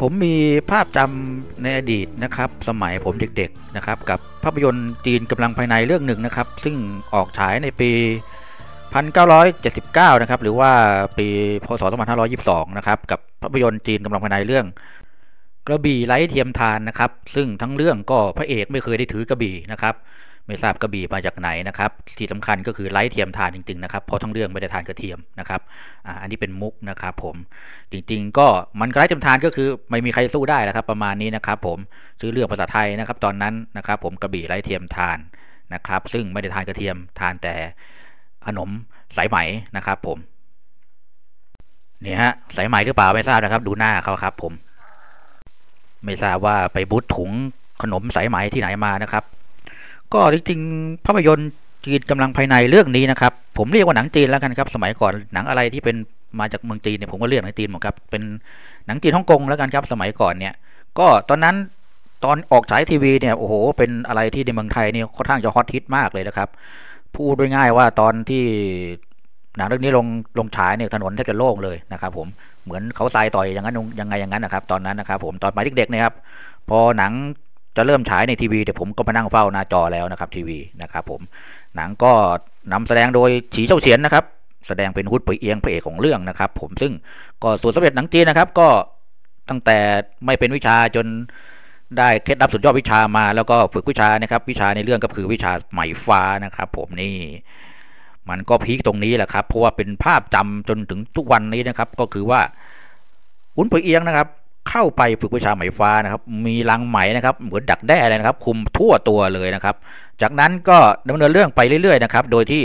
ผมมีภาพจำในอดีตนะครับ สมัยผมเด็กๆนะครับ กับภาพยนตร์จีนกำลังภายในเรื่องหนึ่งนะครับ ซึ่งออกฉายในปี 1979 นะครับ หรือว่าปีพศ 2522 นะครับกับภาพยนตร์จีนกำลังภายในเรื่องกระบี่ไร้เทียมทานนะครับ ซึ่งทั้งเรื่องก็พระเอกไม่เคยได้ถือกระบี่นะครับไม่ทราบกระบี่มาจากไหนนะครับ ที่สำคัญก็คือไร้เทียมทานจริงๆนะครับเพราะทั้งเรื่องไม่ได้ทานกระเทียมนะครับอ่าอันนี้เป็นมุกนะครับ ผมจริง ๆ ก็มันไร้เทียมทานก็คือ ไม่มีใครสู้ได้แล้วครับ ประมาณนี้นะครับ ผมซื้อเรื่องภาษาไทยนะครับ ตอนนั้นนะครับ ผมกระบี่ไร้เทียมทานนะครับ ซึ่งไม่ได้ทานกระเทียมทานแต่ขนมสายไหมนะครับ ผมนี่ฮะสายไหมหรือเปล่าไม่ทราบนะครับ ดูหน้าเขาครับ ผม ไม่ทราบว่าไปบุธถุงขนมสายไหมที่ไหนมานะครับก็จริงๆภาพยนตร์จีนกำลังภายในเรื่องนี้นะครับ ผมเรียกว่าหนังจีนแล้วกันครับ สมัยก่อนหนังอะไรที่เป็นมาจากเมืองจีนเนี่ยผมก็เรียกหนังจีนหมดครับ เป็นหนังจีนฮ่องกงแล้วกันครับสมัยก่อนเนี่ย ก็ตอนนั้น ตอนออกฉายทีวีเนี่ยโอ้โห เป็นอะไรที่ในเมืองไทยเนี่ยค่อนข้างจะฮอตฮิตมากเลยนะครับพูดง่ายๆว่าตอนที่หนังเรื่องนี้ลงลงฉายเนี่ยถนนแทบจะโล่งเลยนะครับ ผมเหมือนเขาทรายต่อยอย่างนั้นยังไงอย่างนั้นนะครับ ตอนนั้นนะครับ ผมตอนมาเด็กๆนะครับ พอหนังจะเริ่มฉายในทีวี แต่ผมก็มานั่งเฝ้าหน้าจอแล้วนะครับ ทีวีนะครับ ผมหนังก็นำแสดงโดยฉีเจ้าเฉียนนะครับ แสดงเป็นฮุดปุยเอียงพระเอกของเรื่องนะครับ ผมซึ่งก็ส่วนสำเร็จหนังจีนนะครับ ก็ตั้งแต่ไม่เป็นวิชาจนได้เคล็ดลับสุดยอดวิชามา แล้วก็ฝึกวิชานะครับ วิชาในเรื่องก็คือวิชาไหมฟ้านะครับ ผมนี่มันก็พีคตรงนี้แหละครับเพราะว่าเป็นภาพจำจนถึงทุกวันนี้นะครับ ก็คือว่าอุ้นปุยเอียงนะครับเข้าไปฝึกวิชาไหมฟ้านะครับ มีลังไหมนะครับ เหมือนดักแด้อะไรนะครับ คุมทั่วตัวเลยนะครับ จากนั้นก็ดำเนินเรื่องไปเรื่อย ๆนะครับ โดยที่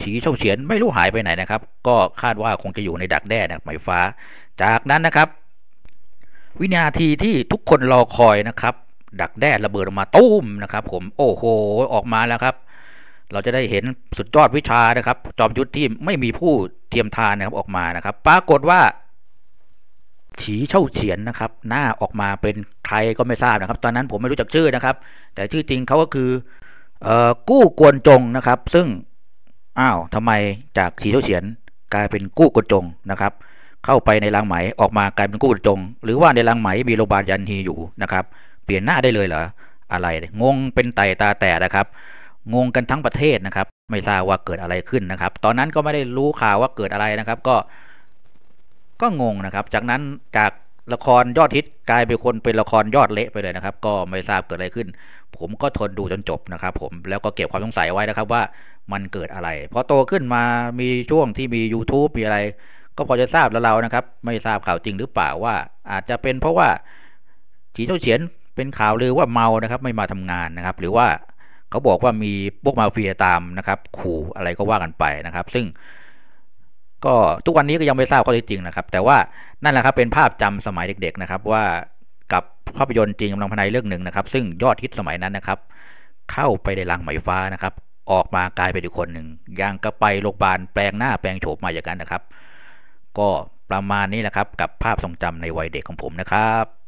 ฉีช่องเฉียนไม่รู้หายไปไหนนะครับ ก็คาดว่าคงจะอยู่ในดักแด้นะไหมฟ้า จากนั้นนะครับ วินาทีที่ทุกคนรอคอยนะครับ ดักแด้ระเบิดออกมาตุ้มนะครับ ผมโอ้โหออกมาแล้วครับ เราจะได้เห็นสุดยอดวิชานะครับ จอมยุทธที่ไม่มีผู้เทียมทานนะครับออกมานะครับ ปรากฏว่าฉีเช่าเฉียนนะครับ หน้าออกมาเป็นใครก็ไม่ทราบนะครับ ตอนนั้นผมไม่รู้จักชื่อนะครับ แต่ชื่อจริงเขาก็คืออกู้กวนจงนะครับ ซึ่งอ้าวทำไมจากฉีเช่าเฉียน กลายเป็นกู้กวนจงนะครับ เข้าไปในรางไหมออกมากลายเป็นกู้กวนจง หรือว่าในรางไหมมีโรงพยาบาลยันฮีอยู่นะครับ เปลี่ยนหน้าได้เลยเหรออะไร งงเป็นไตตาแต่นะครับงงกันทั้งประเทศนะครับ ไม่ทราบว่าเกิดอะไรขึ้นนะครับ ตอนนั้นก็ไม่ได้รู้ข่าวว่าเกิดอะไรนะครับ ก็ก็งงนะครับ จากนั้นจากละครยอดฮิตกลายเป็นคนเป็นละครยอดเละไปเลยนะครับ ก็ไม่ทราบเกิดอะไรขึ้น ผมก็ทนดูจนจบนะครับ ผม แล้วก็เก็บความสงสัยไว้นะครับว่ามันเกิดอะไรพอโตขึ้นมามีช่วงที่มี YouTube มีอะไร ก็พอจะทราบแล้วเรานะครับ ไม่ทราบข่าวจริงหรือเปล่าว่า อาจจะเป็นเพราะว่าจีเจ้าเฉียนเป็นข่าวลือว่าเมานะครับ ไม่มาทำงานนะครับ หรือว่าเขาบอกว่ามีพวกมาเฟียตามนะครับ ขู่อะไรก็ว่ากันไปนะครับ ซึ่งก็ทุกวันนี้ก็ยังไม่ทราบข้อเท็จจริงนะครับ แต่ว่านั่นแหละครับเป็นภาพจำสมัยเด็กๆ นะครับ ว่ากับภาพยนตร์จีนกำลังภายในเรื่องหนึ่งนะครับ ซึ่งยอดฮิตสมัยนั้นนะครับ เข้าไปในรังไหมฟ้านะครับ ออกมากลายเป็นอีกคนหนึ่งย่างก็ไปโรงพยาบาลแปลงหน้าแปลงโฉบมาอย่างนั้นนะครับ ก็ประมาณนี้แหละครับกับภาพทรงจำในวัยเด็กของผมนะครับ